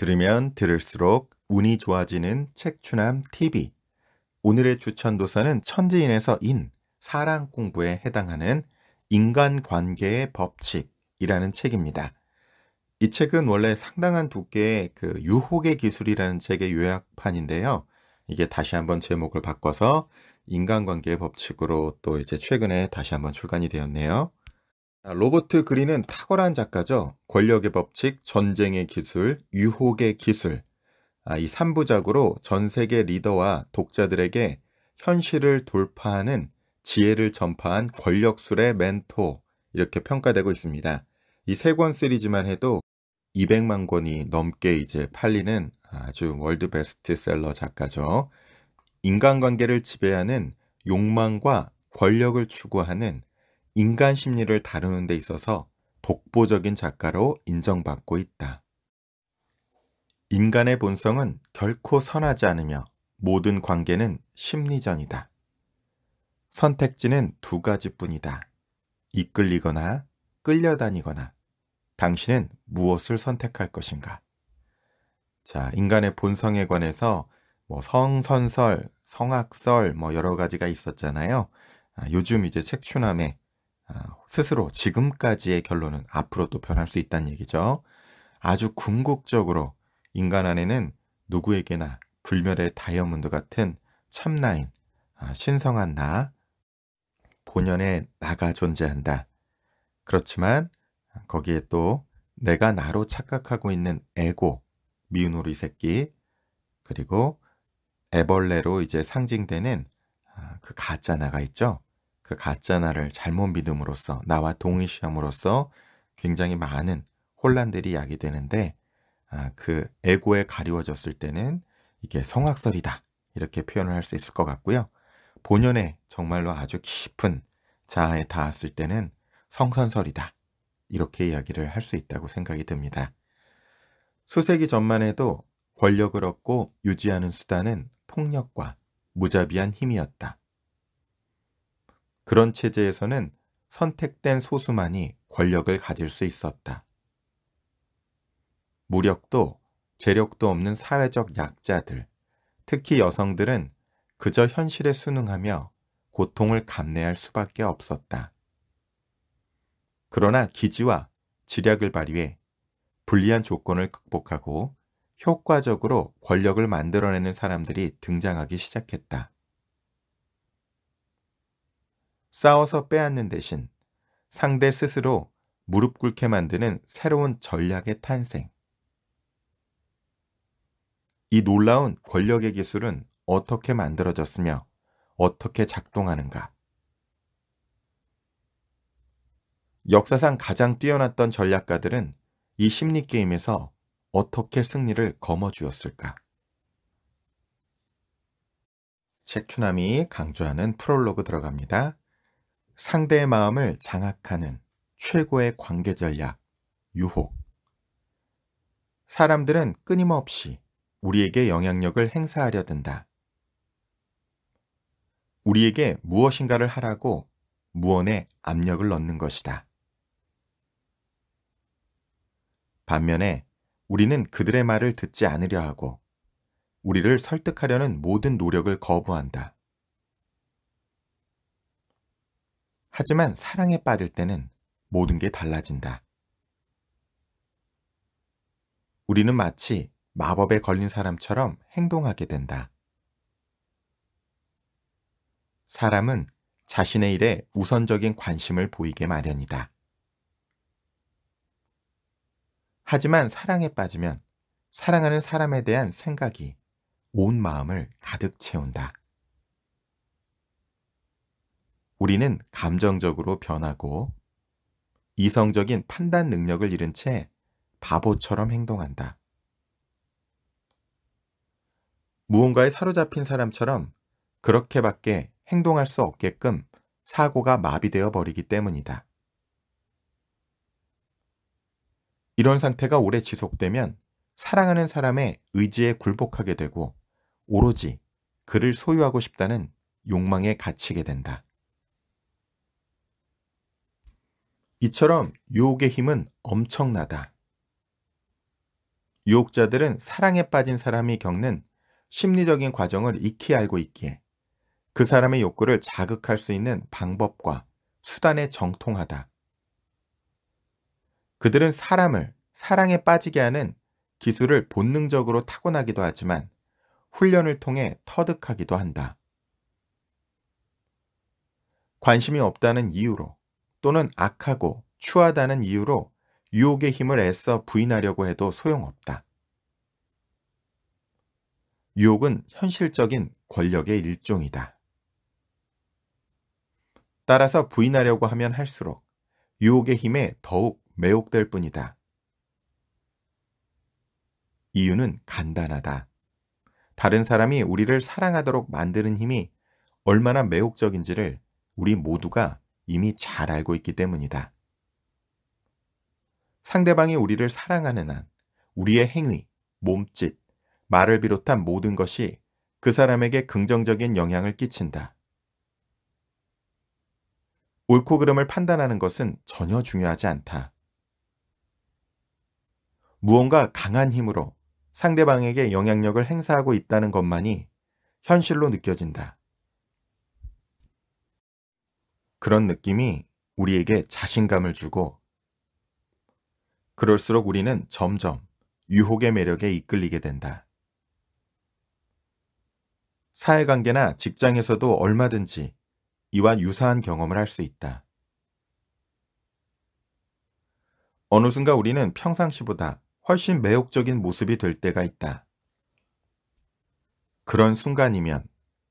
들으면 들을수록 운이 좋아지는 책추남 TV. 오늘의 추천 도서는 천지인에서 인, 사랑 공부에 해당하는 인간관계의 법칙이라는 책입니다. 이 책은 원래 상당한 두께의 그 유혹의 기술이라는 책의 요약판인데요. 이게 다시 한번 제목을 바꿔서 인간관계의 법칙으로 또 이제 최근에 다시 한번 출간이 되었네요. 아, 로버트 그린은 탁월한 작가죠. 권력의 법칙, 전쟁의 기술, 유혹의 기술. 아, 이 3부작으로 전 세계 리더와 독자들에게 현실을 돌파하는 지혜를 전파한 권력술의 멘토 이렇게 평가되고 있습니다. 이 세 권 시리즈만 해도 200만 권이 넘게 이제 팔리는 아주 월드 베스트셀러 작가죠. 인간관계를 지배하는 욕망과 권력을 추구하는 인간 심리를 다루는 데 있어서 독보적인 작가로 인정받고 있다. 인간의 본성은 결코 선하지 않으며 모든 관계는 심리전이다. 선택지는 두 가지뿐이다. 이끌리거나 끌려다니거나 당신은 무엇을 선택할 것인가? 자, 인간의 본성에 관해서 뭐 성선설, 성악설 뭐 여러 가지가 있었잖아요. 아, 요즘 이제 책춘함에 스스로 지금까지의 결론은 앞으로도 변할 수 있다는 얘기죠. 아주 궁극적으로 인간 안에는 누구에게나 불멸의 다이아몬드 같은 참나인 아, 신성한 나, 본연의 나가 존재한다. 그렇지만 거기에 또 내가 나로 착각하고 있는 에고, 미운 오리 새끼, 그리고 애벌레로 이제 상징되는 아, 그 가짜 나가 있죠. 그 가짜 나를 잘못 믿음으로써 나와 동의시함으로써 굉장히 많은 혼란들이 야기되는데 아, 그 에고에 가리워졌을 때는 이게 성악설이다 이렇게 표현을 할 수 있을 것 같고요. 본연의 정말로 아주 깊은 자아에 닿았을 때는 성선설이다 이렇게 이야기를 할 수 있다고 생각이 듭니다. 수세기 전만 해도 권력을 얻고 유지하는 수단은 폭력과 무자비한 힘이었다. 그런 체제에서는 선택된 소수만이 권력을 가질 수 있었다. 무력도 재력도 없는 사회적 약자들, 특히 여성들은 그저 현실에 순응하며 고통을 감내할 수밖에 없었다. 그러나 기지와 지략을 발휘해 불리한 조건을 극복하고 효과적으로 권력을 만들어내는 사람들이 등장하기 시작했다. 싸워서 빼앗는 대신 상대 스스로 무릎 꿇게 만드는 새로운 전략의 탄생. 이 놀라운 권력의 기술은 어떻게 만들어졌으며 어떻게 작동하는가? 역사상 가장 뛰어났던 전략가들은 이 심리게임에서 어떻게 승리를 거머쥐었을까? 책추남이 강조하는 프롤로그 들어갑니다. 상대의 마음을 장악하는 최고의 관계 전략, 유혹. 사람들은 끊임없이 우리에게 영향력을 행사하려 든다. 우리에게 무엇인가를 하라고 무언의 압력을 넣는 것이다. 반면에 우리는 그들의 말을 듣지 않으려 하고 우리를 설득하려는 모든 노력을 거부한다. 하지만 사랑에 빠질 때는 모든 게 달라진다. 우리는 마치 마법에 걸린 사람처럼 행동하게 된다. 사람은 자신의 일에 우선적인 관심을 보이게 마련이다. 하지만 사랑에 빠지면 사랑하는 사람에 대한 생각이 온 마음을 가득 채운다. 우리는 감정적으로 변하고 이성적인 판단 능력을 잃은 채 바보처럼 행동한다. 무언가에 사로잡힌 사람처럼 그렇게밖에 행동할 수 없게끔 사고가 마비되어 버리기 때문이다. 이런 상태가 오래 지속되면 사랑하는 사람의 의지에 굴복하게 되고 오로지 그를 소유하고 싶다는 욕망에 갇히게 된다. 이처럼 유혹의 힘은 엄청나다. 유혹자들은 사랑에 빠진 사람이 겪는 심리적인 과정을 익히 알고 있기에 그 사람의 욕구를 자극할 수 있는 방법과 수단에 정통하다. 그들은 사람을 사랑에 빠지게 하는 기술을 본능적으로 타고나기도 하지만 훈련을 통해 터득하기도 한다. 관심이 없다는 이유로 또는 악하고 추하다는 이유로 유혹의 힘을 애써 부인하려고 해도 소용없다. 유혹은 현실적인 권력의 일종이다. 따라서 부인하려고 하면 할수록 유혹의 힘에 더욱 매혹될 뿐이다. 이유는 간단하다. 다른 사람이 우리를 사랑하도록 만드는 힘이 얼마나 매혹적인지를 우리 모두가 이미 잘 알고 있기 때문이다. 상대방이 우리를 사랑하는 한 우리의 행위, 몸짓, 말을 비롯한 모든 것이 그 사람에게 긍정적인 영향을 끼친다. 옳고 그름을 판단하는 것은 전혀 중요하지 않다. 무언가 강한 힘으로 상대방에게 영향력을 행사하고 있다는 것만이 현실로 느껴진다. 그런 느낌이 우리에게 자신감을 주고 그럴수록 우리는 점점 유혹의 매력에 이끌리게 된다. 사회관계나 직장에서도 얼마든지 이와 유사한 경험을 할 수 있다. 어느 순간 우리는 평상시보다 훨씬 매혹적인 모습이 될 때가 있다. 그런 순간이면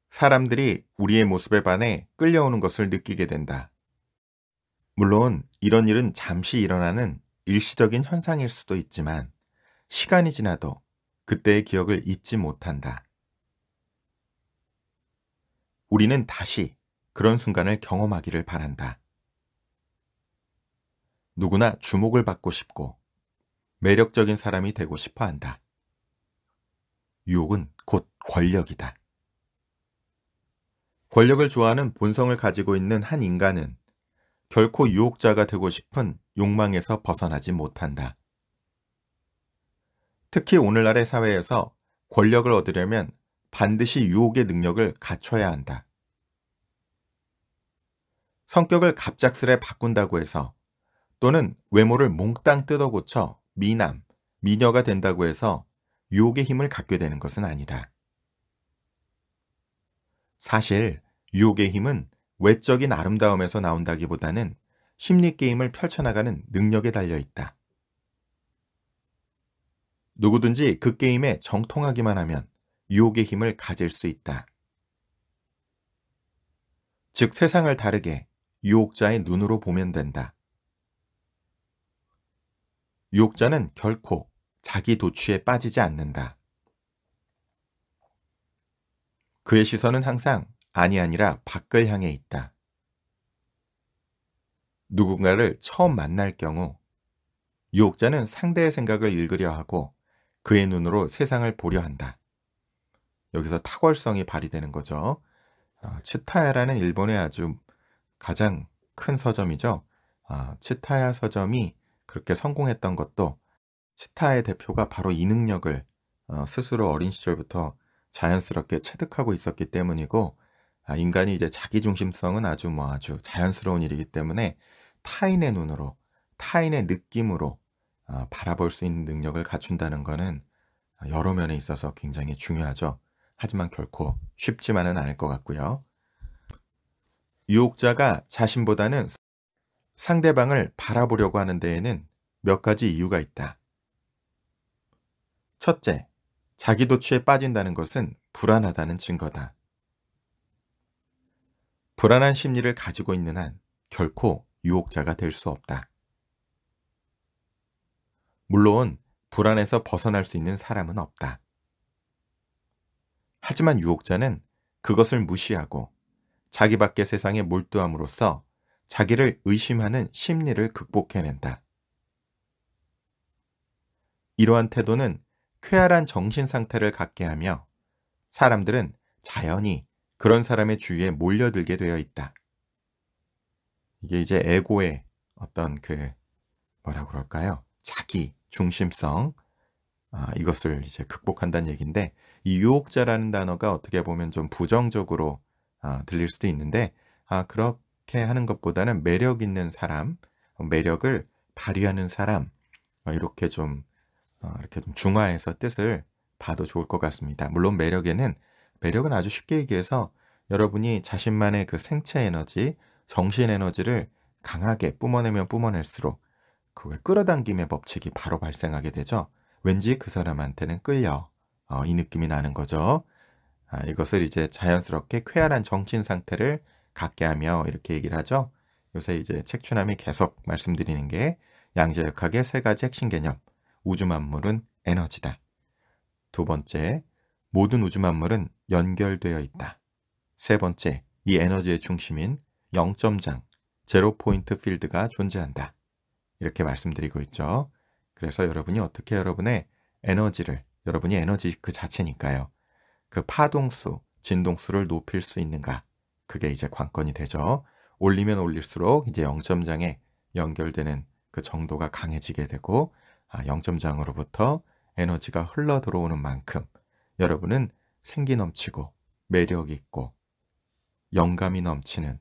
사람들이 우리의 모습에 반해 끌려오는 것을 느끼게 된다. 물론 이런 일은 잠시 일어나는 일시적인 현상일 수도 있지만 시간이 지나도 그때의 기억을 잊지 못한다. 우리는 다시 그런 순간을 경험하기를 바란다. 누구나 주목을 받고 싶고 매력적인 사람이 되고 싶어 한다. 유혹은 곧 권력이다. 권력을 좋아하는 본성을 가지고 있는 한 인간은 결코 유혹자가 되고 싶은 욕망에서 벗어나지 못한다. 특히 오늘날의 사회에서 권력을 얻으려면 반드시 유혹의 능력을 갖춰야 한다. 성격을 갑작스레 바꾼다고 해서 또는 외모를 몽땅 뜯어고쳐 미남, 미녀가 된다고 해서 유혹의 힘을 갖게 되는 것은 아니다. 사실 유혹의 힘은 외적인 아름다움에서 나온다기보다는 심리 게임을 펼쳐나가는 능력에 달려 있다. 누구든지 그 게임에 정통하기만 하면 유혹의 힘을 가질 수 있다. 즉 세상을 다르게 유혹자의 눈으로 보면 된다. 유혹자는 결코 자기 도취에 빠지지 않는다. 그의 시선은 항상 아니 아니라 밖을 향해 있다. 누군가를 처음 만날 경우 유혹자는 상대의 생각을 읽으려 하고 그의 눈으로 세상을 보려 한다. 여기서 탁월성이 발휘되는 거죠. 어, 치타야라는 일본의 아주 가장 큰 서점이죠. 어, 치타야 서점이 그렇게 성공했던 것도 치타의 대표가 바로 이 능력을 어, 스스로 어린 시절부터 자연스럽게 체득하고 있었기 때문이고 아, 인간이 이제 자기 중심성은 아주 뭐 아주 자연스러운 일이기 때문에 타인의 눈으로 타인의 느낌으로 어, 바라볼 수 있는 능력을 갖춘다는 것은 여러 면에 있어서 굉장히 중요하죠. 하지만 결코 쉽지만은 않을 것 같고요. 유혹자가 자신보다는 상대방을 바라보려고 하는 데에는 몇 가지 이유가 있다. 첫째, 자기도취에 빠진다는 것은 불안하다는 증거다. 불안한 심리를 가지고 있는 한 결코 유혹자가 될 수 없다. 물론 불안에서 벗어날 수 있는 사람은 없다. 하지만 유혹자는 그것을 무시하고 자기 밖의 세상에 몰두함으로써 자기를 의심하는 심리를 극복해낸다. 이러한 태도는 쾌활한 정신 상태를 갖게 하며 사람들은 자연히 그런 사람의 주위에 몰려들게 되어 있다. 이게 이제 에고의 어떤 그 뭐라 그럴까요? 자기 중심성 아, 이것을 이제 극복한다는 얘기인데 이 유혹자라는 단어가 어떻게 보면 좀 부정적으로 아, 들릴 수도 있는데 아 그렇게 하는 것보다는 매력 있는 사람, 매력을 발휘하는 사람 아, 이렇게 좀 어, 이렇게 좀 중화해서 뜻을 봐도 좋을 것 같습니다. 물론 매력에는 매력은 아주 쉽게 얘기해서 여러분이 자신만의 그 생체 에너지, 정신 에너지를 강하게 뿜어내면 뿜어낼수록 그걸 끌어당김의 법칙이 바로 발생하게 되죠. 왠지 그 사람한테는 끌려 어, 이 느낌이 나는 거죠. 아, 이것을 이제 자연스럽게 쾌활한 정신 상태를 갖게 하며 이렇게 얘기를 하죠. 요새 이제 책추남이 계속 말씀드리는 게 양자역학의 세 가지 핵심 개념, 우주 만물은 에너지다. 두 번째, 모든 우주 만물은 연결되어 있다. 세 번째, 이 에너지의 중심인 0점장, 제로 포인트 필드가 존재한다. 이렇게 말씀드리고 있죠. 그래서 여러분이 어떻게 여러분의 에너지를, 여러분이 에너지 그 자체니까요. 그 파동수, 진동수를 높일 수 있는가. 그게 이제 관건이 되죠. 올리면 올릴수록 이제 0점장에 연결되는 그 정도가 강해지게 되고 아, 영점장으로부터 에너지가 흘러 들어오는 만큼 여러분은 생기 넘치고 매력 있고 영감이 넘치는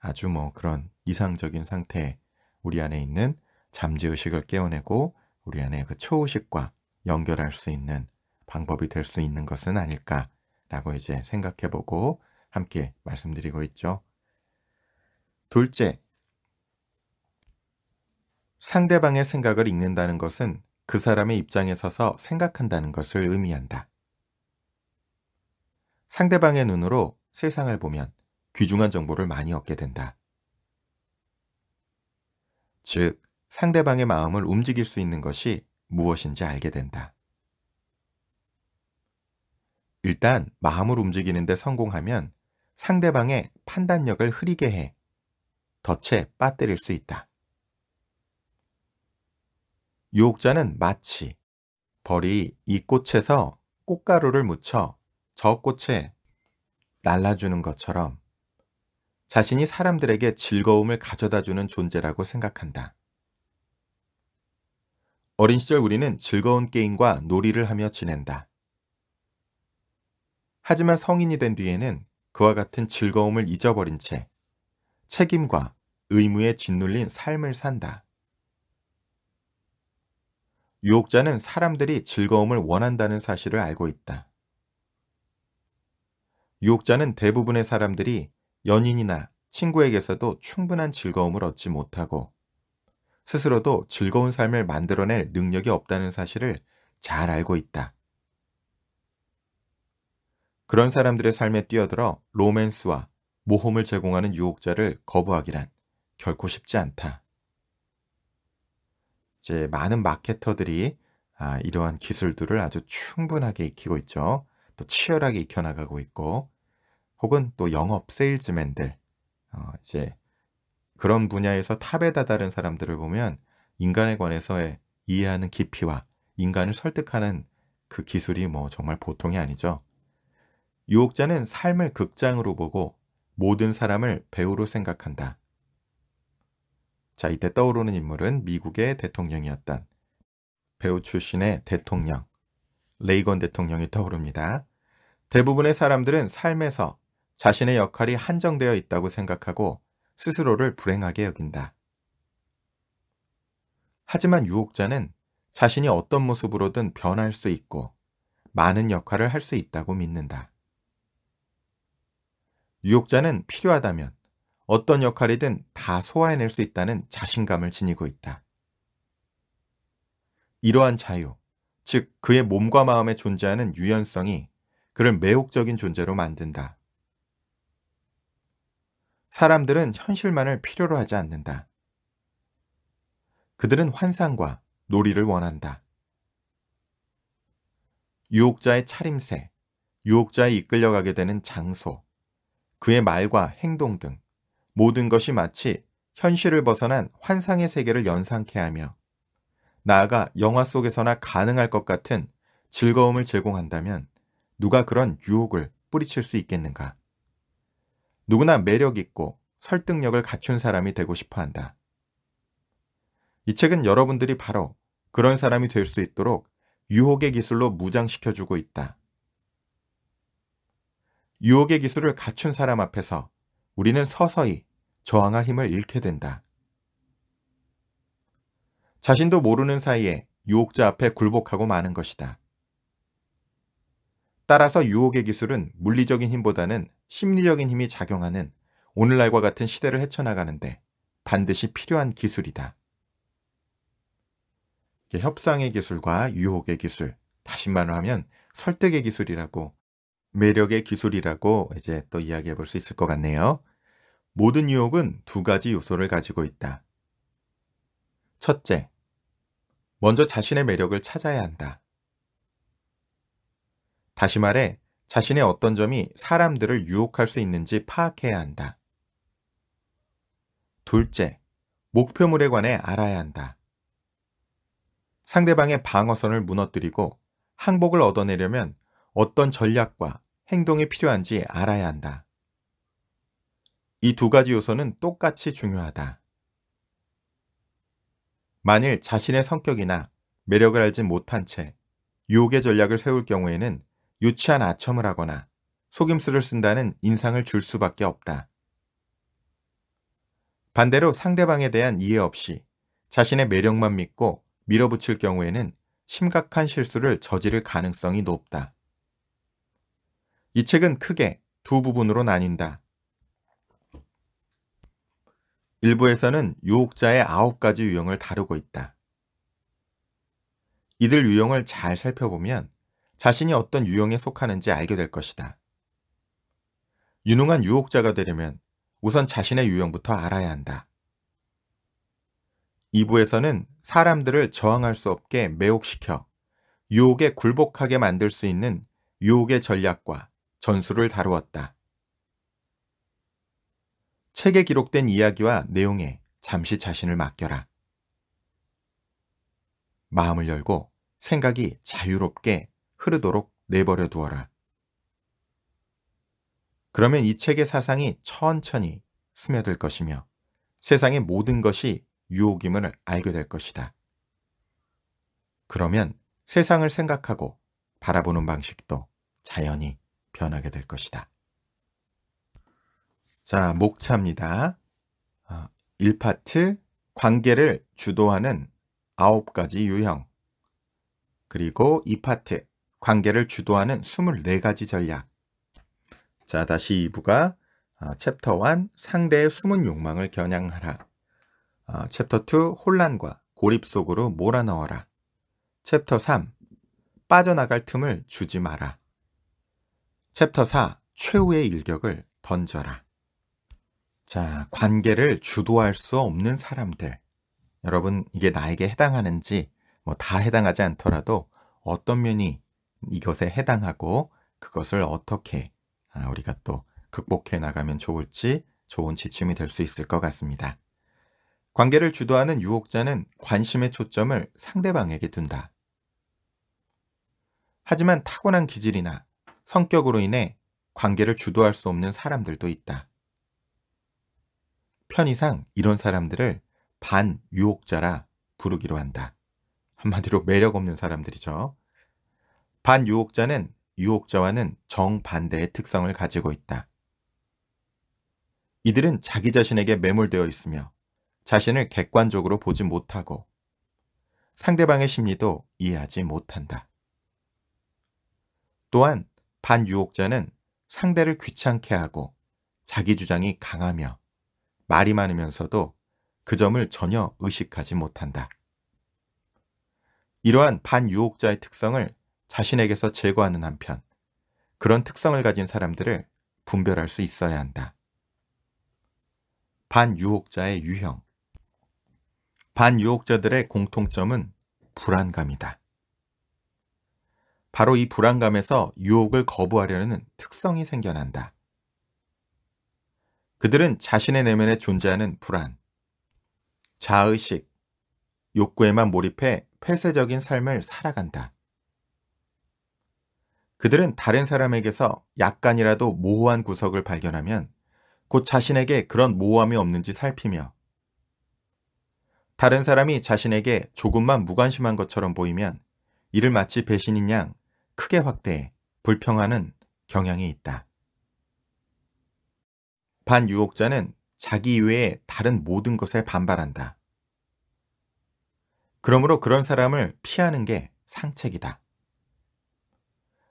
아주 뭐 그런 이상적인 상태에 우리 안에 있는 잠재의식을 깨어내고 우리 안에 그 초의식과 연결할 수 있는 방법이 될 수 있는 것은 아닐까라고 이제 생각해보고 함께 말씀드리고 있죠. 둘째, 상대방의 생각을 읽는다는 것은 그 사람의 입장에 서서 생각한다는 것을 의미한다. 상대방의 눈으로 세상을 보면 귀중한 정보를 많이 얻게 된다. 즉, 상대방의 마음을 움직일 수 있는 것이 무엇인지 알게 된다. 일단 마음을 움직이는데 성공하면 상대방의 판단력을 흐리게 해 덫에 빠뜨릴 수 있다. 유혹자는 마치 벌이 이 꽃에서 꽃가루를 묻혀 저 꽃에 날라주는 것처럼 자신이 사람들에게 즐거움을 가져다 주는 존재라고 생각한다. 어린 시절 우리는 즐거운 게임과 놀이를 하며 지낸다. 하지만 성인이 된 뒤에는 그와 같은 즐거움을 잊어버린 채 책임과 의무에 짓눌린 삶을 산다. 유혹자는 사람들이 즐거움을 원한다는 사실을 알고 있다. 유혹자는 대부분의 사람들이 연인이나 친구에게서도 충분한 즐거움을 얻지 못하고 스스로도 즐거운 삶을 만들어낼 능력이 없다는 사실을 잘 알고 있다. 그런 사람들의 삶에 뛰어들어 로맨스와 모험을 제공하는 유혹자를 거부하기란 결코 쉽지 않다. 이제 많은 마케터들이 아, 이러한 기술들을 아주 충분하게 익히고 있죠. 또 치열하게 익혀나가고 있고, 혹은 또 영업 세일즈맨들, 어, 이제 그런 분야에서 탑에 다다른 사람들을 보면 인간에 관해서의 이해하는 깊이와 인간을 설득하는 그 기술이 뭐 정말 보통이 아니죠. 유혹자는 삶을 극장으로 보고 모든 사람을 배우로 생각한다. 자, 이때 떠오르는 인물은 미국의 대통령이었던 배우 출신의 대통령, 레이건 대통령이 떠오릅니다. 대부분의 사람들은 삶에서 자신의 역할이 한정되어 있다고 생각하고 스스로를 불행하게 여긴다. 하지만 유혹자는 자신이 어떤 모습으로든 변할 수 있고 많은 역할을 할 수 있다고 믿는다. 유혹자는 필요하다면 어떤 역할이든 다 소화해낼 수 있다는 자신감을 지니고 있다. 이러한 자유, 즉 그의 몸과 마음에 존재하는 유연성이 그를 매혹적인 존재로 만든다. 사람들은 현실만을 필요로 하지 않는다. 그들은 환상과 놀이를 원한다. 유혹자의 차림새, 유혹자에 이끌려가게 되는 장소, 그의 말과 행동 등 모든 것이 마치 현실을 벗어난 환상의 세계를 연상케 하며 나아가 영화 속에서나 가능할 것 같은 즐거움을 제공한다면 누가 그런 유혹을 뿌리칠 수 있겠는가? 누구나 매력 있고 설득력을 갖춘 사람이 되고 싶어 한다. 이 책은 여러분들이 바로 그런 사람이 될 수 있도록 유혹의 기술로 무장시켜주고 있다. 유혹의 기술을 갖춘 사람 앞에서 우리는 서서히 저항할 힘을 잃게 된다. 자신도 모르는 사이에 유혹자 앞에 굴복하고 마는 것이다. 따라서 유혹의 기술은 물리적인 힘보다는 심리적인 힘이 작용하는 오늘날과 같은 시대를 헤쳐나가는데 반드시 필요한 기술이다. 협상의 기술과 유혹의 기술, 다시 말로 하면 설득의 기술이라고 매력의 기술이라고 이제 또 이야기해 볼 수 있을 것 같네요. 모든 유혹은 두 가지 요소를 가지고 있다. 첫째, 먼저 자신의 매력을 찾아야 한다. 다시 말해, 자신의 어떤 점이 사람들을 유혹할 수 있는지 파악해야 한다. 둘째, 목표물에 관해 알아야 한다. 상대방의 방어선을 무너뜨리고 항복을 얻어내려면 어떤 전략과 행동이 필요한지 알아야 한다. 이두 가지 요소는 똑같이 중요하다. 만일 자신의 성격이나 매력을 알지 못한 채 유혹의 전략을 세울 경우에는 유치한 아첨을 하거나 속임수를 쓴다는 인상을 줄 수밖에 없다. 반대로 상대방에 대한 이해 없이 자신의 매력만 믿고 밀어붙일 경우에는 심각한 실수를 저지를 가능성이 높다. 이 책은 크게 두 부분으로 나뉜다. 일부에서는 유혹자의 아홉 가지 유형을 다루고 있다. 이들 유형을 잘 살펴보면 자신이 어떤 유형에 속하는지 알게 될 것이다. 유능한 유혹자가 되려면 우선 자신의 유형부터 알아야 한다. 2부에서는 사람들을 저항할 수 없게 매혹시켜 유혹에 굴복하게 만들 수 있는 유혹의 전략과 전술을 다루었다. 책에 기록된 이야기와 내용에 잠시 자신을 맡겨라. 마음을 열고 생각이 자유롭게 흐르도록 내버려 두어라. 그러면 이 책의 사상이 천천히 스며들 것이며 세상의 모든 것이 유혹임을 알게 될 것이다. 그러면 세상을 생각하고 바라보는 방식도 자연히 변하게 될 것이다. 자, 목차입니다. 1파트 아, 관계를 주도하는 9가지 유형 그리고 2파트 관계를 주도하는 24가지 전략 자, 다시 2부가 아, 챕터 1 상대의 숨은 욕망을 겨냥하라 아, 챕터 2 혼란과 고립 속으로 몰아넣어라 챕터 3 빠져나갈 틈을 주지 마라 챕터 4 최후의 일격을 던져라 자, 관계를 주도할 수 없는 사람들. 여러분, 이게 나에게 해당하는지, 뭐 다 해당하지 않더라도 어떤 면이 이것에 해당하고 그것을 어떻게 아, 우리가 또 극복해 나가면 좋을지 좋은 지침이 될 수 있을 것 같습니다. 관계를 주도하는 유혹자는 관심의 초점을 상대방에게 둔다. 하지만 타고난 기질이나 성격으로 인해 관계를 주도할 수 없는 사람들도 있다. 편의상 이런 사람들을 반유혹자라 부르기로 한다. 한마디로 매력 없는 사람들이죠. 반유혹자는 유혹자와는 정반대의 특성을 가지고 있다. 이들은 자기 자신에게 매몰되어 있으며 자신을 객관적으로 보지 못하고 상대방의 심리도 이해하지 못한다. 또한 반유혹자는 상대를 귀찮게 하고 자기 주장이 강하며 말이 많으면서도 그 점을 전혀 의식하지 못한다. 이러한 반유혹자의 특성을 자신에게서 제거하는 한편 그런 특성을 가진 사람들을 분별할 수 있어야 한다. 반유혹자의 유형 반유혹자들의 공통점은 불안감이다. 바로 이 불안감에서 유혹을 거부하려는 특성이 생겨난다. 그들은 자신의 내면에 존재하는 불안, 자의식, 욕구에만 몰입해 폐쇄적인 삶을 살아간다. 그들은 다른 사람에게서 약간이라도 모호한 구석을 발견하면 곧 자신에게 그런 모호함이 없는지 살피며 다른 사람이 자신에게 조금만 무관심한 것처럼 보이면 이를 마치 배신인 양 크게 확대해 불평하는 경향이 있다. 반유혹자는 자기 외에 다른 모든 것에 반발한다. 그러므로 그런 사람을 피하는 게 상책이다.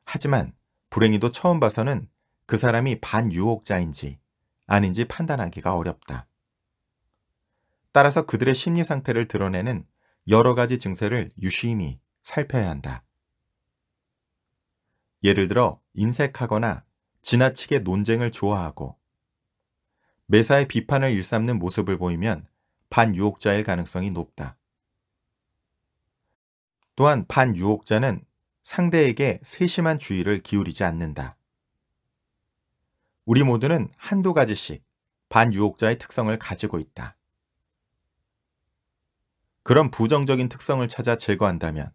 하지만 불행히도 처음 봐서는 그 사람이 반유혹자인지 아닌지 판단하기가 어렵다. 따라서 그들의 심리 상태를 드러내는 여러 가지 증세를 유심히 살펴야 한다. 예를 들어 인색하거나 지나치게 논쟁을 좋아하고 매사에 비판을 일삼는 모습을 보이면 반유혹자일 가능성이 높다. 또한 반유혹자는 상대에게 세심한 주의를 기울이지 않는다. 우리 모두는 한두 가지씩 반유혹자의 특성을 가지고 있다. 그런 부정적인 특성을 찾아 제거한다면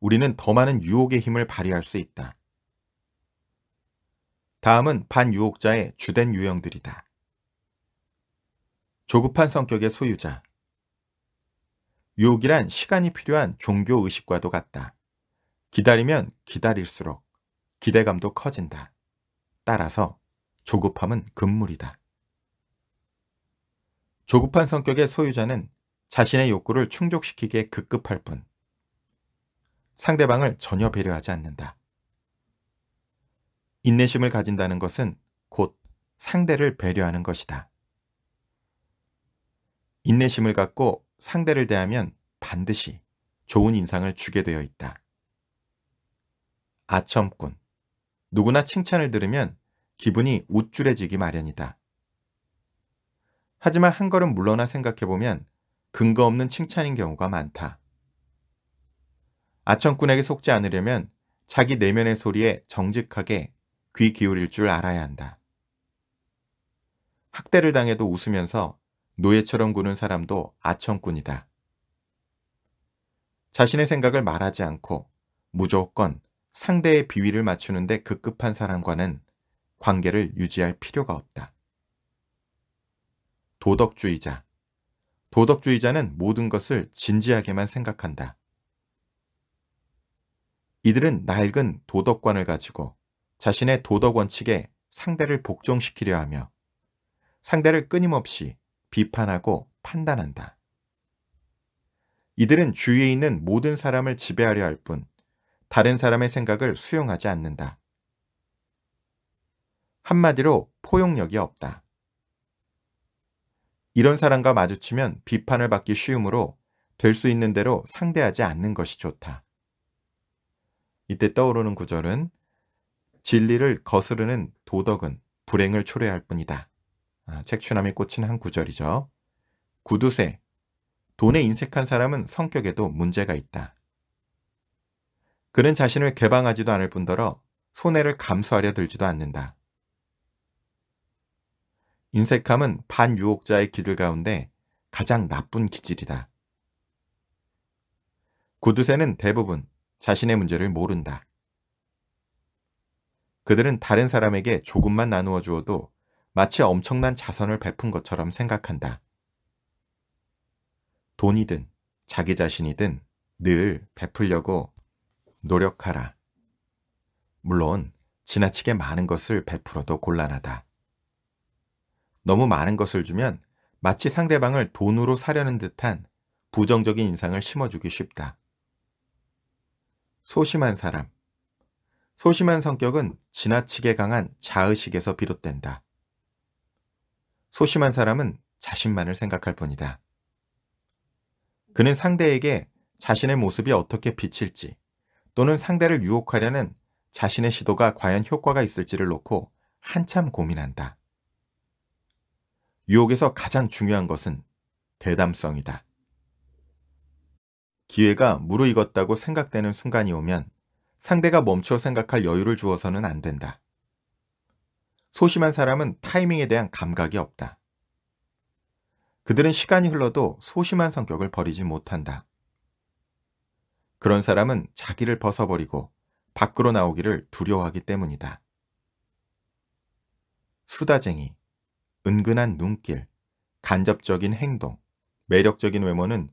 우리는 더 많은 유혹의 힘을 발휘할 수 있다. 다음은 반유혹자의 주된 유형들이다. 조급한 성격의 소유자. 유혹이란 시간이 필요한 종교 의식과도 같다. 기다리면 기다릴수록 기대감도 커진다. 따라서 조급함은 금물이다. 조급한 성격의 소유자는 자신의 욕구를 충족시키기에 급급할 뿐 상대방을 전혀 배려하지 않는다. 인내심을 가진다는 것은 곧 상대를 배려하는 것이다. 인내심을 갖고 상대를 대하면 반드시 좋은 인상을 주게 되어 있다. 아첨꾼. 누구나 칭찬을 들으면 기분이 우쭐해지기 마련이다. 하지만 한 걸음 물러나 생각해보면 근거 없는 칭찬인 경우가 많다. 아첨꾼에게 속지 않으려면 자기 내면의 소리에 정직하게 귀 기울일 줄 알아야 한다. 학대를 당해도 웃으면서 노예처럼 구는 사람도 아청꾼이다. 자신의 생각을 말하지 않고 무조건 상대의 비위를 맞추는데 급급한 사람과는 관계를 유지할 필요가 없다. 도덕주의자 도덕주의자는 모든 것을 진지하게만 생각한다. 이들은 낡은 도덕관을 가지고 자신의 도덕 원칙에 상대를 복종시키려 하며 상대를 끊임없이 비판하고 판단한다. 이들은 주위에 있는 모든 사람을 지배하려 할 뿐 다른 사람의 생각을 수용하지 않는다. 한마디로 포용력이 없다. 이런 사람과 마주치면 비판을 받기 쉬우므로 될 수 있는 대로 상대하지 않는 것이 좋다. 이때 떠오르는 구절은 진리를 거스르는 도덕은 불행을 초래할 뿐이다. 아, 책추남이 꽂힌 한 구절이죠. 구두쇠, 돈에 인색한 사람은 성격에도 문제가 있다. 그는 자신을 개방하지도 않을 뿐더러 손해를 감수하려 들지도 않는다. 인색함은 반유혹자의 기들 가운데 가장 나쁜 기질이다. 구두쇠는 대부분 자신의 문제를 모른다. 그들은 다른 사람에게 조금만 나누어 주어도 마치 엄청난 자선을 베푼 것처럼 생각한다. 돈이든 자기 자신이든 늘 베풀려고 노력하라. 물론 지나치게 많은 것을 베풀어도 곤란하다. 너무 많은 것을 주면 마치 상대방을 돈으로 사려는 듯한 부정적인 인상을 심어주기 쉽다. 소심한 사람 소심한 성격은 지나치게 강한 자의식에서 비롯된다. 소심한 사람은 자신만을 생각할 뿐이다. 그는 상대에게 자신의 모습이 어떻게 비칠지 또는 상대를 유혹하려는 자신의 시도가 과연 효과가 있을지를 놓고 한참 고민한다. 유혹에서 가장 중요한 것은 대담성이다. 기회가 무르익었다고 생각되는 순간이 오면 상대가 멈춰 생각할 여유를 주어서는 안 된다. 소심한 사람은 타이밍에 대한 감각이 없다. 그들은 시간이 흘러도 소심한 성격을 버리지 못한다. 그런 사람은 자기를 벗어버리고 밖으로 나오기를 두려워하기 때문이다. 수다쟁이, 은근한 눈길, 간접적인 행동, 매력적인 외모는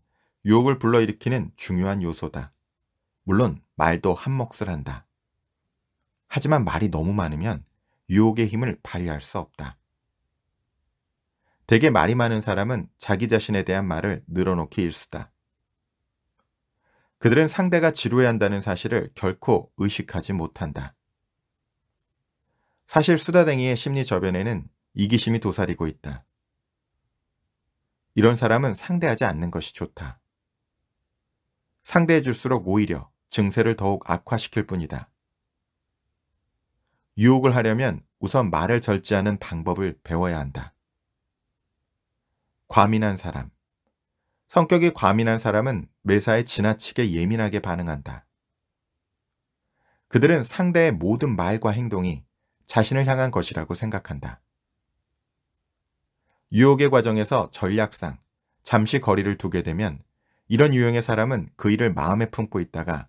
유혹을 불러일으키는 중요한 요소다. 물론 말도 한몫을 한다. 하지만 말이 너무 많으면 유혹의 힘을 발휘할 수 없다. 대개 말이 많은 사람은 자기 자신에 대한 말을 늘어놓기 일쑤다 그들은 상대가 지루해한다는 사실을 결코 의식하지 못한다. 사실 수다댕이의 심리 저변에는 이기심이 도사리고 있다. 이런 사람은 상대하지 않는 것이 좋다. 상대해 줄수록 오히려 증세를 더욱 악화시킬 뿐이다. 유혹을 하려면 우선 말을 절제하는 방법을 배워야 한다. 과민한 사람. 성격이 과민한 사람은 매사에 지나치게 예민하게 반응한다. 그들은 상대의 모든 말과 행동이 자신을 향한 것이라고 생각한다. 유혹의 과정에서 전략상 잠시 거리를 두게 되면 이런 유형의 사람은 그 일을 마음에 품고 있다가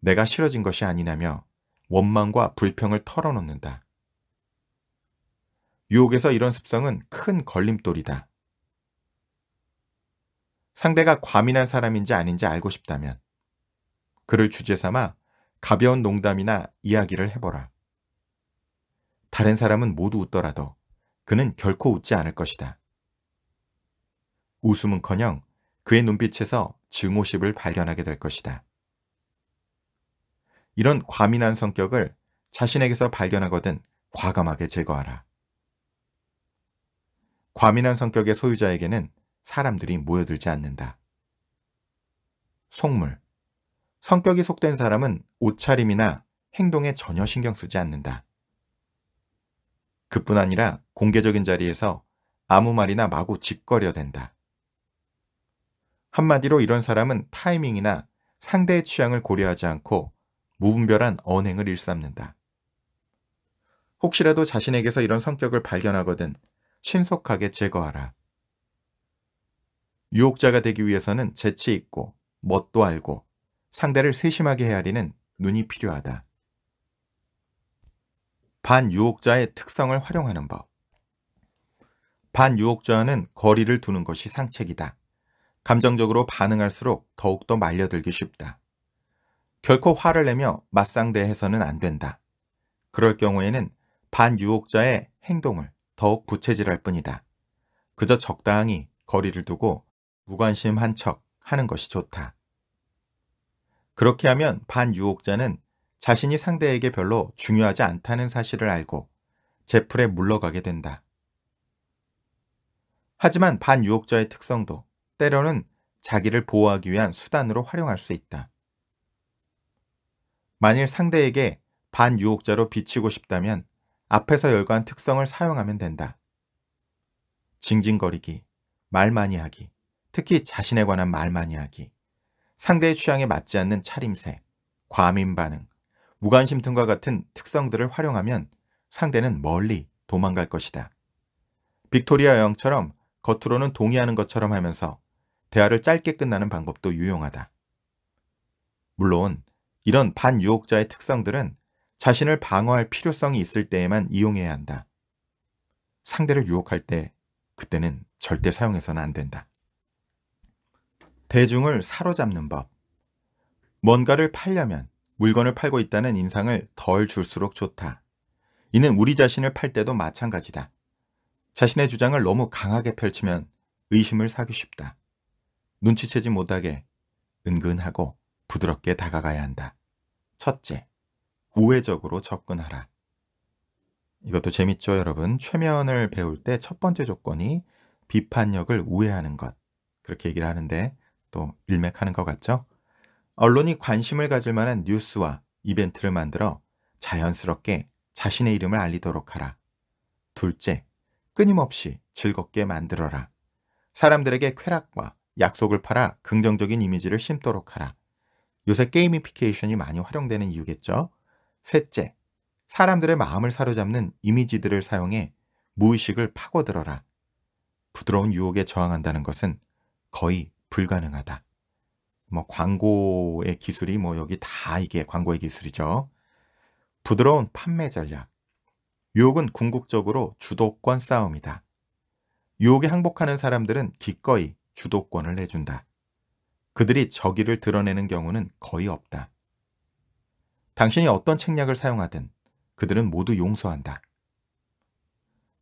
내가 싫어진 것이 아니냐며 원망과 불평을 털어놓는다. 유혹에서 이런 습성은 큰 걸림돌이다. 상대가 과민한 사람인지 아닌지 알고 싶다면 그를 주제 삼아 가벼운 농담이나 이야기를 해보라. 다른 사람은 모두 웃더라도 그는 결코 웃지 않을 것이다. 웃음은커녕 그의 눈빛에서 증오심을 발견하게 될 것이다. 이런 과민한 성격을 자신에게서 발견하거든 과감하게 제거하라. 과민한 성격의 소유자에게는 사람들이 모여들지 않는다. 속물. 성격이 속된 사람은 옷차림이나 행동에 전혀 신경 쓰지 않는다. 그뿐 아니라 공개적인 자리에서 아무 말이나 마구 짓거려 된다 한마디로 이런 사람은 타이밍이나 상대의 취향을 고려하지 않고 무분별한 언행을 일삼는다. 혹시라도 자신에게서 이런 성격을 발견하거든 신속하게 제거하라. 유혹자가 되기 위해서는 재치 있고 멋도 알고 상대를 세심하게 헤아리는 눈이 필요하다. 반유혹자의 특성을 활용하는 법. 반유혹자는 거리를 두는 것이 상책이다. 감정적으로 반응할수록 더욱더 말려들기 쉽다. 결코 화를 내며 맞상대해서는 안 된다. 그럴 경우에는 반유혹자의 행동을 더욱 부채질할 뿐이다. 그저 적당히 거리를 두고 무관심한 척 하는 것이 좋다. 그렇게 하면 반유혹자는 자신이 상대에게 별로 중요하지 않다는 사실을 알고 제풀에 물러가게 된다. 하지만 반유혹자의 특성도 때로는 자기를 보호하기 위한 수단으로 활용할 수 있다. 만일 상대에게 반유혹자로 비치고 싶다면 앞에서 열거한 특성을 사용하면 된다. 징징거리기, 말 많이 하기, 특히 자신에 관한 말 많이 하기, 상대의 취향에 맞지 않는 차림새, 과민 반응, 무관심 등과 같은 특성들을 활용하면 상대는 멀리 도망갈 것이다. 빅토리아 여왕처럼 겉으로는 동의하는 것처럼 하면서 대화를 짧게 끝나는 방법도 유용하다. 물론 이런 반유혹자의 특성들은 자신을 방어할 필요성이 있을 때에만 이용해야 한다. 상대를 유혹할 때 그때는 절대 사용해서는 안 된다. 대중을 사로잡는 법. 뭔가를 팔려면 물건을 팔고 있다는 인상을 덜 줄수록 좋다. 이는 우리 자신을 팔 때도 마찬가지다. 자신의 주장을 너무 강하게 펼치면 의심을 사기 쉽다. 눈치채지 못하게 은근하고 부드럽게 다가가야 한다. 첫째, 우회적으로 접근하라. 이것도 재밌죠, 여러분? 최면을 배울 때 첫 번째 조건이 비판력을 우회하는 것. 그렇게 얘기를 하는데 또 일맥하는 것 같죠? 언론이 관심을 가질 만한 뉴스와 이벤트를 만들어 자연스럽게 자신의 이름을 알리도록 하라. 둘째, 끊임없이 즐겁게 만들어라. 사람들에게 쾌락과 약속을 팔아 긍정적인 이미지를 심도록 하라. 요새 게이미피케이션이 많이 활용되는 이유겠죠. 셋째, 사람들의 마음을 사로잡는 이미지들을 사용해 무의식을 파고들어라. 부드러운 유혹에 저항한다는 것은 거의 불가능하다. 뭐 광고의 기술이 뭐 여기 다 이게 광고의 기술이죠. 부드러운 판매 전략. 유혹은 궁극적으로 주도권 싸움이다. 유혹에 항복하는 사람들은 기꺼이 주도권을 내준다. 그들이 저기를 드러내는 경우는 거의 없다. 당신이 어떤 책략을 사용하든 그들은 모두 용서한다.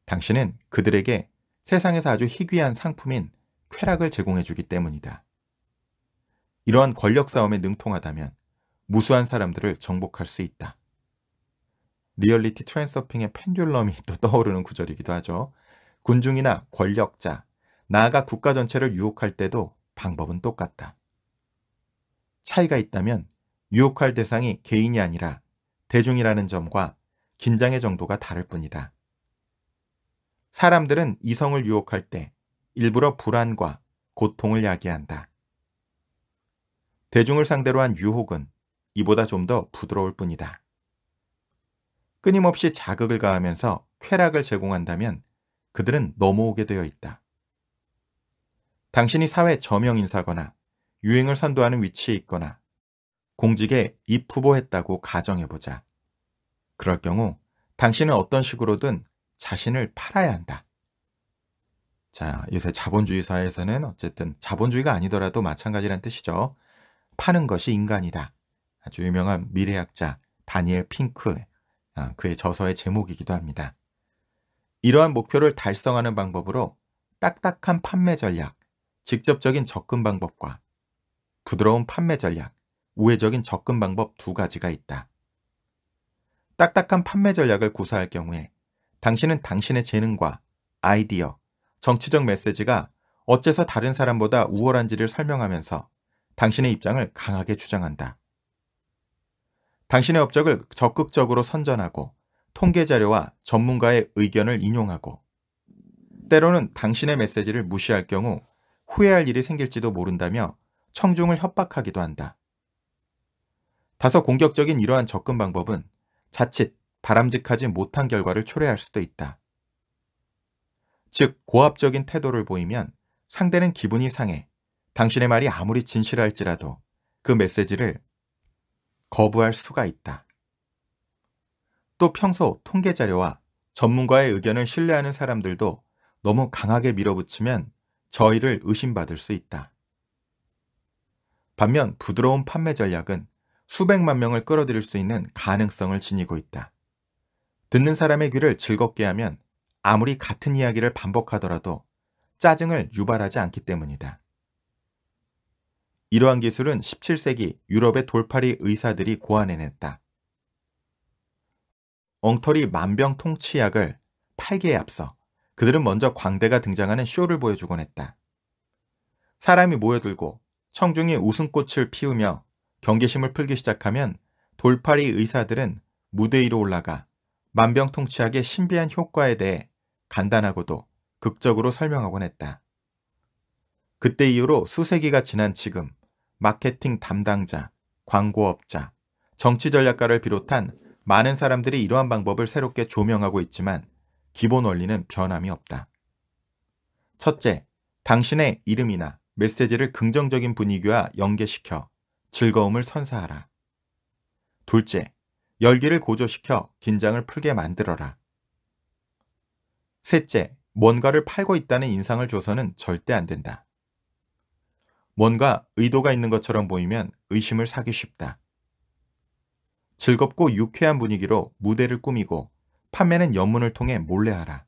당신은 그들에게 세상에서 아주 희귀한 상품인 쾌락을 제공해주기 때문이다. 이러한 권력 싸움에 능통하다면 무수한 사람들을 정복할 수 있다. 리얼리티 트랜서핑의 펜듈럼이 또 떠오르는 구절이기도 하죠. 군중이나 권력자, 나아가 국가 전체를 유혹할 때도 방법은 똑같다. 차이가 있다면 유혹할 대상이 개인이 아니라 대중이라는 점과 긴장의 정도가 다를 뿐이다. 사람들은 이성을 유혹할 때 일부러 불안과 고통을 야기한다. 대중을 상대로 한 유혹은 이보다 좀 더 부드러울 뿐이다. 끊임없이 자극을 가하면서 쾌락을 제공한다면 그들은 넘어오게 되어 있다. 당신이 사회 저명인사거나 유행을 선도하는 위치에 있거나 공직에 입후보했다고 가정해보자. 그럴 경우 당신은 어떤 식으로든 자신을 팔아야 한다. 자, 요새 자본주의 사회에서는 어쨌든 자본주의가 아니더라도 마찬가지란 뜻이죠. 파는 것이 인간이다. 아주 유명한 미래학자 다니엘 핑크 아, 그의 저서의 제목이기도 합니다. 이러한 목표를 달성하는 방법으로 딱딱한 판매 전략, 직접적인 접근 방법과 부드러운 판매 전략, 우회적인 접근 방법 두 가지가 있다. 딱딱한 판매 전략을 구사할 경우에 당신은 당신의 재능과 아이디어, 정치적 메시지가 어째서 다른 사람보다 우월한지를 설명하면서 당신의 입장을 강하게 주장한다. 당신의 업적을 적극적으로 선전하고 통계 자료와 전문가의 의견을 인용하고 때로는 당신의 메시지를 무시할 경우 후회할 일이 생길지도 모른다며 청중을 협박하기도 한다. 다소 공격적인 이러한 접근 방법은 자칫 바람직하지 못한 결과를 초래할 수도 있다. 즉, 고압적인 태도를 보이면 상대는 기분이 상해 당신의 말이 아무리 진실할지라도 그 메시지를 거부할 수가 있다. 또 평소 통계 자료와 전문가의 의견을 신뢰하는 사람들도 너무 강하게 밀어붙이면 저희를 의심받을 수 있다. 반면 부드러운 판매 전략은 수백만 명을 끌어들일 수 있는 가능성을 지니고 있다. 듣는 사람의 귀를 즐겁게 하면 아무리 같은 이야기를 반복하더라도 짜증을 유발하지 않기 때문이다. 이러한 기술은 17세기 유럽의 돌파리 의사들이 고안해냈다. 엉터리 만병통치약을 팔기에 앞서 그들은 먼저 광대가 등장하는 쇼를 보여주곤 했다. 사람이 모여들고 청중이 웃음꽃을 피우며 경계심을 풀기 시작하면 돌팔이 의사들은 무대 위로 올라가 만병통치약의 신비한 효과에 대해 간단하고도 극적으로 설명하곤 했다. 그때 이후로 수세기가 지난 지금 마케팅 담당자, 광고업자, 정치 전략가를 비롯한 많은 사람들이 이러한 방법을 새롭게 조명하고 있지만 기본 원리는 변함이 없다. 첫째, 당신의 이름이나 메시지를 긍정적인 분위기와 연계시켜 즐거움을 선사하라. 둘째, 열기를 고조시켜 긴장을 풀게 만들어라. 셋째, 뭔가를 팔고 있다는 인상을 줘서는 절대 안 된다. 뭔가 의도가 있는 것처럼 보이면 의심을 사기 쉽다. 즐겁고 유쾌한 분위기로 무대를 꾸미고 판매는 연문을 통해 몰래 하라.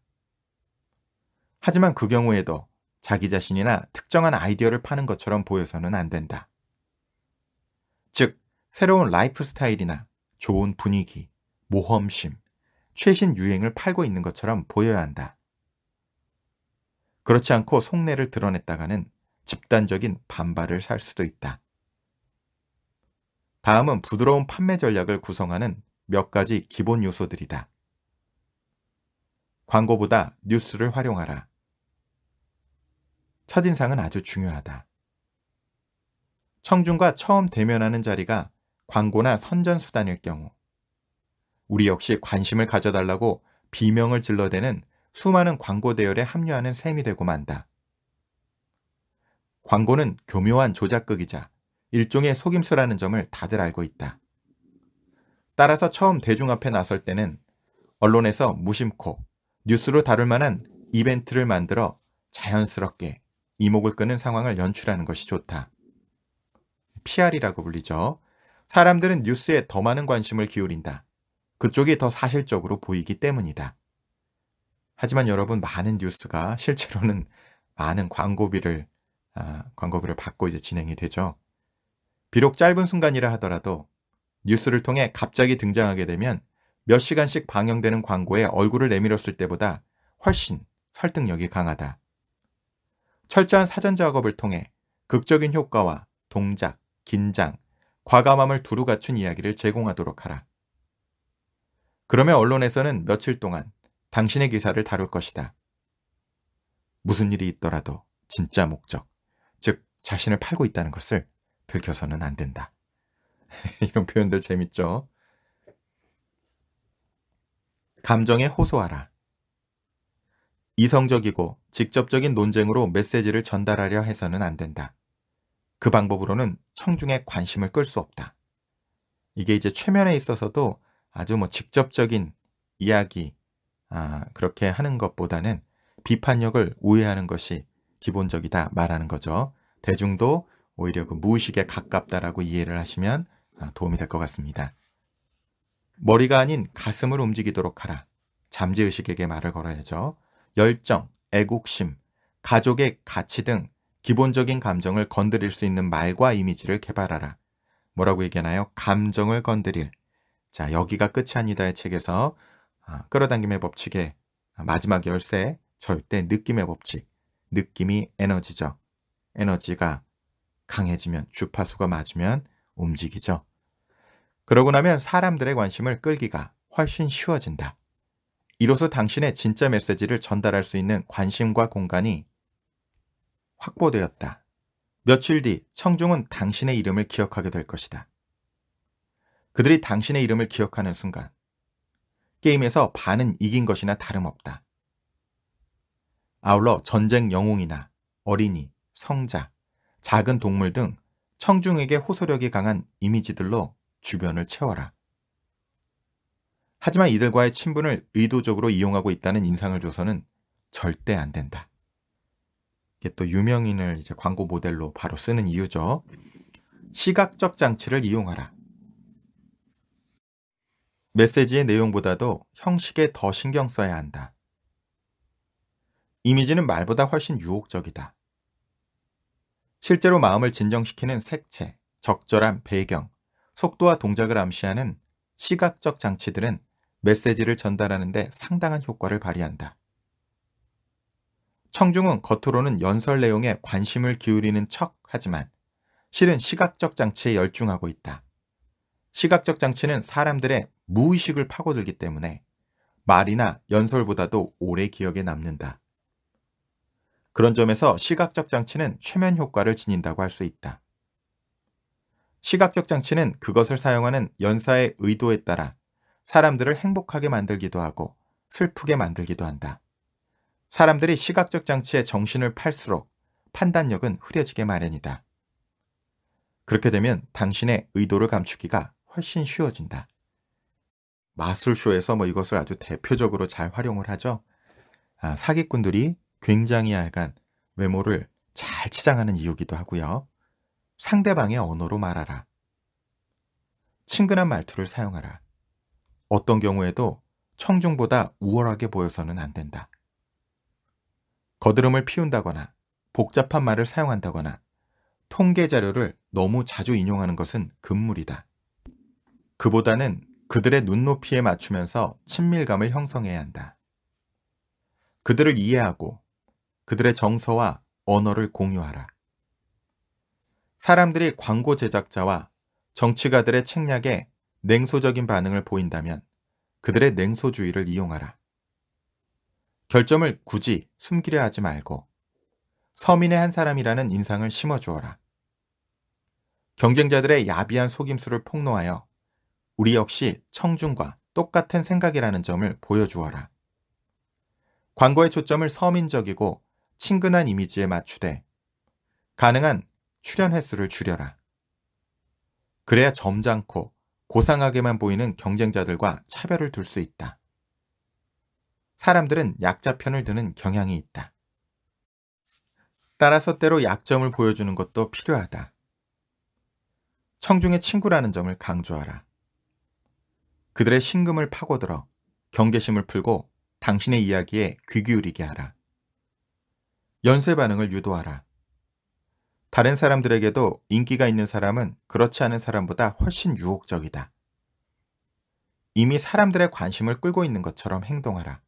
하지만 그 경우에도 자기 자신이나 특정한 아이디어를 파는 것처럼 보여서는 안 된다. 즉, 새로운 라이프 스타일이나 좋은 분위기, 모험심, 최신 유행을 팔고 있는 것처럼 보여야 한다. 그렇지 않고 속내를 드러냈다가는 집단적인 반발을 살 수도 있다. 다음은 부드러운 판매 전략을 구성하는 몇 가지 기본 요소들이다. 광고보다 뉴스를 활용하라. 첫인상은 아주 중요하다. 청중과 처음 대면하는 자리가 광고나 선전수단일 경우 우리 역시 관심을 가져달라고 비명을 질러대는 수많은 광고 대열에 합류하는 셈이 되고 만다. 광고는 교묘한 조작극이자 일종의 속임수라는 점을 다들 알고 있다. 따라서 처음 대중 앞에 나설 때는 언론에서 무심코 뉴스로 다룰 만한 이벤트를 만들어 자연스럽게 이목을 끄는 상황을 연출하는 것이 좋다. PR이라고 불리죠. 사람들은 뉴스에 더 많은 관심을 기울인다. 그쪽이 더 사실적으로 보이기 때문이다. 하지만 여러분 많은 뉴스가 실제로는 많은 광고비를 아, 광고비를 받고 이제 진행이 되죠. 비록 짧은 순간이라 하더라도 뉴스를 통해 갑자기 등장하게 되면 몇 시간씩 방영되는 광고에 얼굴을 내밀었을 때보다 훨씬 설득력이 강하다. 철저한 사전 작업을 통해 극적인 효과와 동작, 긴장, 과감함을 두루 갖춘 이야기를 제공하도록 하라. 그러면 언론에서는 며칠 동안 당신의 기사를 다룰 것이다. 무슨 일이 있더라도 진짜 목적, 즉 자신을 팔고 있다는 것을 들켜서는 안 된다. 이런 표현들 재밌죠? 감정에 호소하라. 이성적이고 직접적인 논쟁으로 메시지를 전달하려 해서는 안 된다. 그 방법으로는 청중의 관심을 끌 수 없다. 이게 이제 최면에 있어서도 아주 뭐 직접적인 이야기 아, 그렇게 하는 것보다는 비판력을 우회하는 것이 기본적이다 말하는 거죠. 대중도 오히려 그 무의식에 가깝다라고 이해를 하시면 아, 도움이 될 것 같습니다. 머리가 아닌 가슴을 움직이도록 하라. 잠재의식에게 말을 걸어야죠. 열정, 애국심, 가족의 가치 등 기본적인 감정을 건드릴 수 있는 말과 이미지를 개발하라. 뭐라고 얘기하나요? 감정을 건드릴. 자, 여기가 끝이 아니다의 책에서 아, 끌어당김의 법칙의 아, 마지막 열쇠, 절대 느낌의 법칙. 느낌이 에너지죠. 에너지가 강해지면 주파수가 맞으면 움직이죠. 그러고 나면 사람들의 관심을 끌기가 훨씬 쉬워진다. 이로써 당신의 진짜 메시지를 전달할 수 있는 관심과 공간이 확보되었다. 며칠 뒤 청중은 당신의 이름을 기억하게 될 것이다. 그들이 당신의 이름을 기억하는 순간 게임에서 반은 이긴 것이나 다름없다. 아울러 전쟁 영웅이나 어린이, 성자, 작은 동물 등 청중에게 호소력이 강한 이미지들로 주변을 채워라. 하지만 이들과의 친분을 의도적으로 이용하고 있다는 인상을 줘서는 절대 안 된다. 이게 또 유명인을 이제 광고 모델로 바로 쓰는 이유죠. 시각적 장치를 이용하라. 메시지의 내용보다도 형식에 더 신경 써야 한다. 이미지는 말보다 훨씬 유혹적이다. 실제로 마음을 진정시키는 색채, 적절한 배경, 속도와 동작을 암시하는 시각적 장치들은 메시지를 전달하는데 상당한 효과를 발휘한다. 청중은 겉으로는 연설 내용에 관심을 기울이는 척 하지만 실은 시각적 장치에 열중하고 있다. 시각적 장치는 사람들의 무의식을 파고들기 때문에 말이나 연설보다도 오래 기억에 남는다. 그런 점에서 시각적 장치는 최면 효과를 지닌다고 할 수 있다. 시각적 장치는 그것을 사용하는 연사의 의도에 따라 사람들을 행복하게 만들기도 하고 슬프게 만들기도 한다. 사람들이 시각적 장치에 정신을 팔수록 판단력은 흐려지게 마련이다. 그렇게 되면 당신의 의도를 감추기가 훨씬 쉬워진다. 마술쇼에서 뭐 이것을 아주 대표적으로 잘 활용을 하죠. 아, 사기꾼들이 굉장히 하여간 외모를 잘 치장하는 이유기도 하고요. 상대방의 언어로 말하라. 친근한 말투를 사용하라. 어떤 경우에도 청중보다 우월하게 보여서는 안 된다. 거드름을 피운다거나 복잡한 말을 사용한다거나 통계 자료를 너무 자주 인용하는 것은 금물이다. 그보다는 그들의 눈높이에 맞추면서 친밀감을 형성해야 한다. 그들을 이해하고 그들의 정서와 언어를 공유하라. 사람들이 광고 제작자와 정치가들의 책략에 냉소적인 반응을 보인다면 그들의 냉소주의를 이용하라. 결점을 굳이 숨기려 하지 말고 서민의 한 사람이라는 인상을 심어주어라. 경쟁자들의 야비한 속임수를 폭로하여 우리 역시 청중과 똑같은 생각이라는 점을 보여주어라. 광고의 초점을 서민적이고 친근한 이미지에 맞추되 가능한 출연 횟수를 줄여라. 그래야 점잖고 고상하게만 보이는 경쟁자들과 차별을 둘 수 있다. 사람들은 약자 편을 드는 경향이 있다. 따라서 때로 약점을 보여주는 것도 필요하다. 청중의 친구라는 점을 강조하라. 그들의 신금을 파고들어 경계심을 풀고 당신의 이야기에 귀 기울이게 하라. 연쇄 반응을 유도하라. 다른 사람들에게도 인기가 있는 사람은 그렇지 않은 사람보다 훨씬 유혹적이다. 이미 사람들의 관심을 끌고 있는 것처럼 행동하라.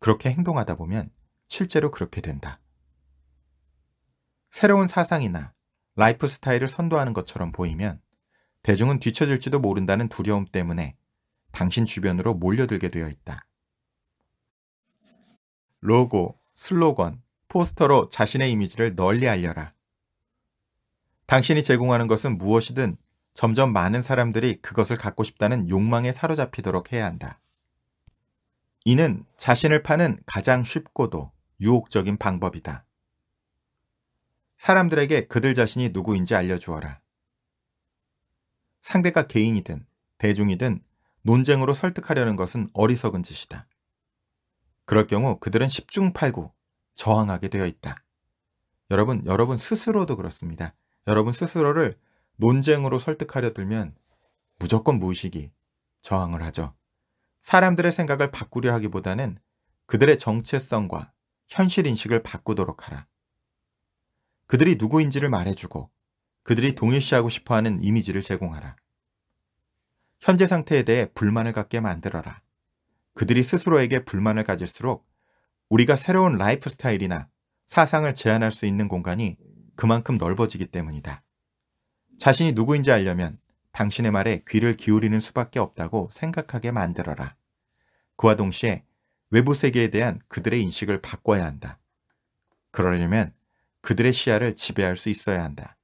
그렇게 행동하다 보면 실제로 그렇게 된다. 새로운 사상이나 라이프 스타일을 선도하는 것처럼 보이면 대중은 뒤처질지도 모른다는 두려움 때문에 당신 주변으로 몰려들게 되어 있다. 로고, 슬로건, 포스터로 자신의 이미지를 널리 알려라. 당신이 제공하는 것은 무엇이든 점점 많은 사람들이 그것을 갖고 싶다는 욕망에 사로잡히도록 해야 한다. 이는 자신을 파는 가장 쉽고도 유혹적인 방법이다. 사람들에게 그들 자신이 누구인지 알려주어라. 상대가 개인이든 대중이든 논쟁으로 설득하려는 것은 어리석은 짓이다. 그럴 경우 그들은 십중팔구 저항하게 되어 있다. 여러분, 여러분 스스로도 그렇습니다. 여러분 스스로를 논쟁으로 설득하려 들면 무조건 무의식이 저항을 하죠. 사람들의 생각을 바꾸려 하기보다는 그들의 정체성과 현실인식을 바꾸도록 하라. 그들이 누구인지를 말해주고 그들이 동일시하고 싶어하는 이미지를 제공하라. 현재 상태에 대해 불만을 갖게 만들어라. 그들이 스스로에게 불만을 가질수록 우리가 새로운 라이프 스타일이나 사상을 제안할 수 있는 공간이 그만큼 넓어지기 때문이다. 자신이 누구인지 알려면 당신의 말에 귀를 기울이는 수밖에 없다고 생각하게 만들어라. 그와 동시에 외부 세계에 대한 그들의 인식을 바꿔야 한다. 그러려면 그들의 시야를 지배할 수 있어야 한다.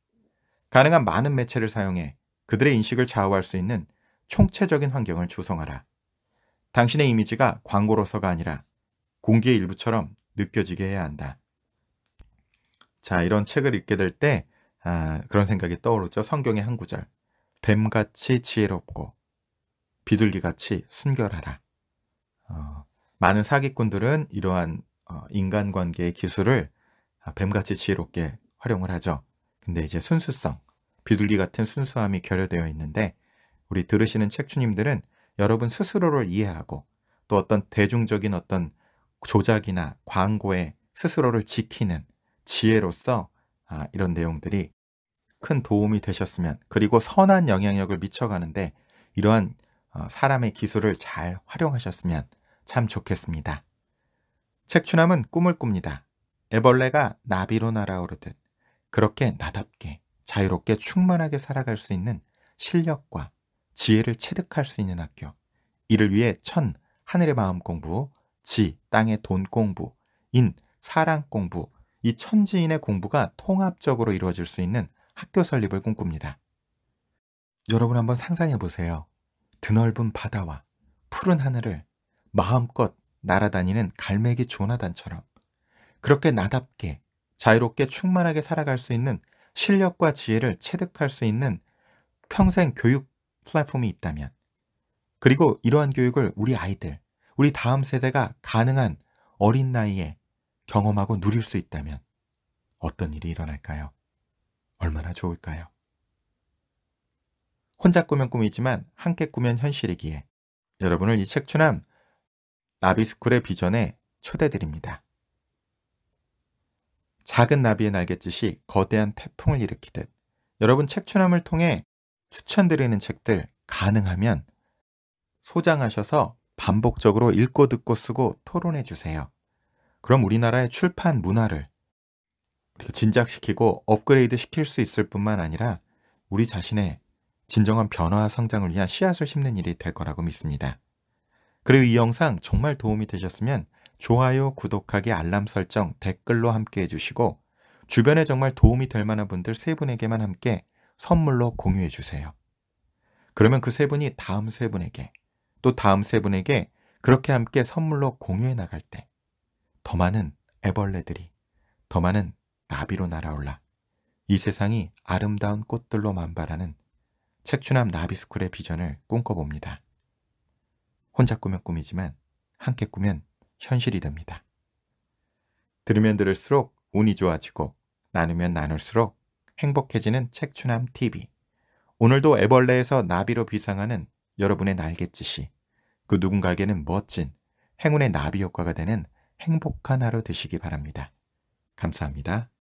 가능한 많은 매체를 사용해 그들의 인식을 좌우할 수 있는 총체적인 환경을 조성하라. 당신의 이미지가 광고로서가 아니라 공기의 일부처럼 느껴지게 해야 한다. 자, 이런 책을 읽게 될 때, 아, 그런 생각이 떠오르죠. 성경의 한 구절. 뱀같이 지혜롭고, 비둘기같이 순결하라. 어, 많은 사기꾼들은 이러한 어, 인간관계의 기술을 아, 뱀같이 지혜롭게 활용을 하죠. 근데 이제 순수성, 비둘기 같은 순수함이 결여되어 있는데, 우리 들으시는 책주님들은 여러분 스스로를 이해하고, 또 어떤 대중적인 어떤 조작이나 광고에 스스로를 지키는 지혜로서 아, 이런 내용들이 큰 도움이 되셨으면 그리고 선한 영향력을 미쳐가는데 이러한 어, 사람의 기술을 잘 활용하셨으면 참 좋겠습니다. 책추남은 꿈을 꿉니다. 애벌레가 나비로 날아오르듯 그렇게 나답게 자유롭게 충만하게 살아갈 수 있는 실력과 지혜를 체득할 수 있는 학교 이를 위해 천 하늘의 마음 공부, 지 땅의 돈 공부, 인 사랑 공부 이 천지인의 공부가 통합적으로 이루어질 수 있는 학교 설립을 꿈꿉니다. 여러분 한번 상상해 보세요. 드넓은 바다와 푸른 하늘을 마음껏 날아다니는 갈매기 조나단처럼 그렇게 나답게 자유롭게 충만하게 살아갈 수 있는 실력과 지혜를 체득할 수 있는 평생 교육 플랫폼이 있다면 그리고 이러한 교육을 우리 아이들, 우리 다음 세대가 가능한 어린 나이에 경험하고 누릴 수 있다면 어떤 일이 일어날까요? 얼마나 좋을까요? 혼자 꾸면 꿈이지만 함께 꾸면 현실이기에 여러분을 이 책추남 나비스쿨의 비전에 초대드립니다. 작은 나비의 날갯짓이 거대한 태풍을 일으키듯 여러분 책추남을 통해 추천드리는 책들 가능하면 소장하셔서 반복적으로 읽고 듣고 쓰고 토론해 주세요. 그럼 우리나라의 출판 문화를 진작시키고 업그레이드 시킬 수 있을 뿐만 아니라 우리 자신의 진정한 변화와 성장을 위한 씨앗을 심는 일이 될 거라고 믿습니다. 그리고 이 영상 정말 도움이 되셨으면 좋아요, 구독하기, 알람 설정, 댓글로 함께 해주시고 주변에 정말 도움이 될 만한 분들 세 분에게만 함께 선물로 공유해 주세요. 그러면 그 세 분이 다음 세 분에게 또 다음 세 분에게 그렇게 함께 선물로 공유해 나갈 때더 많은 애벌레들이 더 많은 나비로 날아올라 이 세상이 아름다운 꽃들로 만발하는 책추남 나비스쿨의 비전을 꿈꿔봅니다. 혼자 꾸면 꿈이지만 함께 꾸면 현실이 됩니다. 들으면 들을수록 운이 좋아지고 나누면 나눌수록 행복해지는 책추남 TV 오늘도 애벌레에서 나비로 비상하는 여러분의 날갯짓이 그 누군가에게는 멋진 행운의 나비 효과가 되는 행복한 하루 되시기 바랍니다. 감사합니다.